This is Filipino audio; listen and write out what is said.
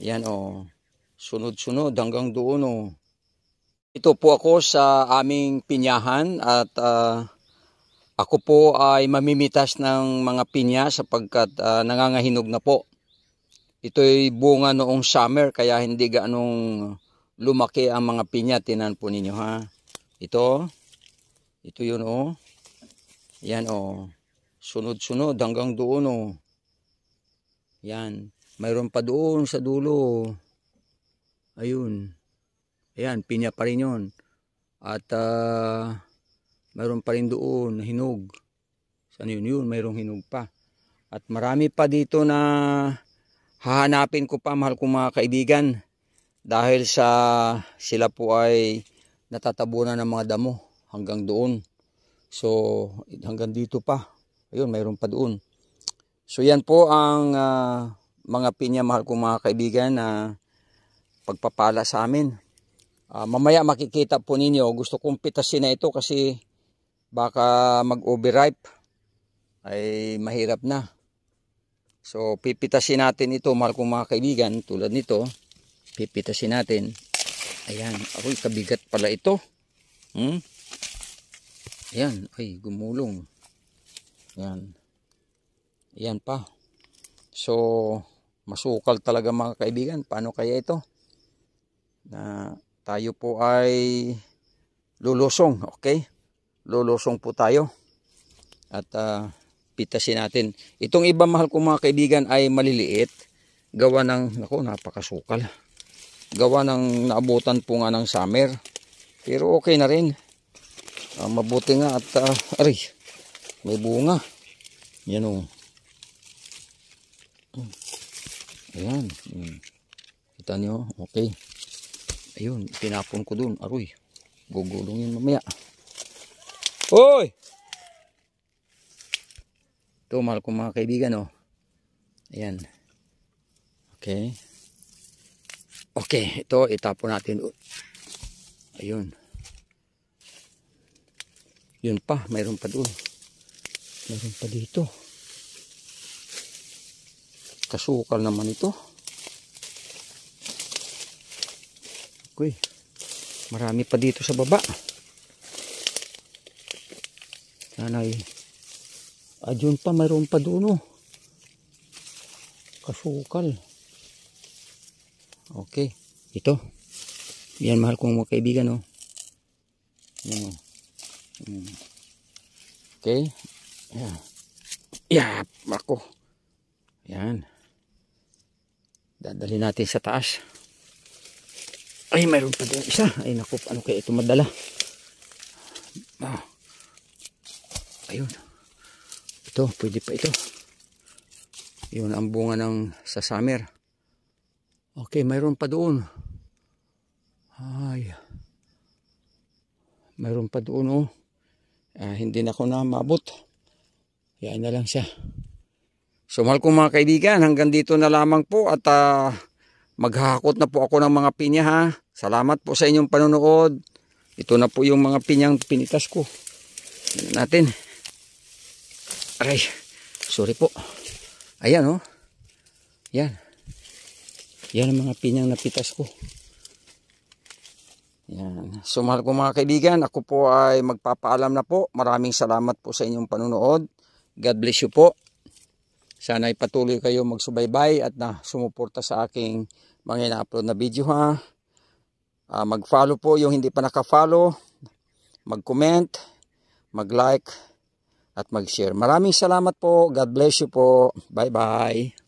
Yan o. Oh. Sunod-sunod hanggang doon o. Oh. Ito po ako sa aming pinyahan at uh, ako po ay mamimitas ng mga pinya sapagkat uh, nangangahinog na po. Ito'y bunga noong summer kaya hindi ganong lumaki ang mga pinya. Tinan po ninyo ha. Ito. Ito yun o. Oh. Yan o. Oh. Sunod-sunod hanggang doon o. Oh. Yan. Mayroon pa doon sa dulo. Ayun. Ayan, pinya pa rin yun. At uh, mayroon pa rin doon na hinog. Saan yun yun? Mayroong hinog pa. At marami pa dito na hahanapin ko pa mahal kong mga kaibigan. Dahil sa sila po ay natatabunan ng mga damo hanggang doon. So hanggang dito pa. Ayun, mayroon pa doon. So yan po ang uh, mga pinya mahal kong mga kaibigan na pagpapala sa amin. Uh, mamaya makikita po ninyo, gusto kong pitasin na ito kasi baka mag-overripe ay mahirap na. So pipitasin natin ito mahal kong mga kaibigan tulad nito. Pipitasin natin. Ayan, ay kabigat pala ito. Hmm? Ayan, ay gumulong. Ayan. Ayan pa. So, masukal talaga mga kaibigan. Paano kaya ito? Na tayo po ay lulusong, okay? Lulusong po tayo. At uh, pitasin natin. Itong iba mahal ko mga kaibigan ay maliliit. Gawa ng, ako napakasukal. Gawa ng naabutan po nga ng summer. Pero okay na rin. Uh, mabuti nga at, uh, aray, may bunga. Yan o. Oh. ayan hmm. kita nyo okay ayun pinapon ko dun aroy gugulong yun mamaya oy ito mahal ko mga kaibigan oh ayan okay okay ito itapon natin ayun yun pa mayroon pa doon mayroon pa dito kasukal naman ito okay marami pa dito sa baba nanay ah dyan pa mayroon pa doon oh. kasukal okay ito yan mahal kong mga kaibigan oh. yan oh. Hmm. okay yan yeah. yeah, ako yan dadali natin sa taas ay mayroon pa din isa ay naku ano kaya ito madala ah. ayun ito pwede pa ito yun ang bunga ng sa summer okay mayroon pa doon ay mayroon pa doon oh ah, hindi na ko na mabot yan na lang siya So mahal kong mga kaibigan, hanggang dito na lamang po at uh, maghahakot na po ako ng mga pinya ha. Salamat po sa inyong panonood. Ito na po yung mga pinyang pinitas ko. Yan natin. Aray, sorry po. Ayan o. Oh. Yan. Yan ang mga pinyang napitas ko. Yan. So mahal ko mga kaibigan, ako po ay magpapaalam na po. Maraming salamat po sa inyong panonood. God bless you po. Sana ipatuloy kayo magsubaybay at na sumuporta sa aking mga ina-upload na video ha. Uh, mag-follow po yung hindi pa naka-follow. Mag-comment, mag-like, at mag-share. Maraming salamat po. God bless you po. Bye-bye.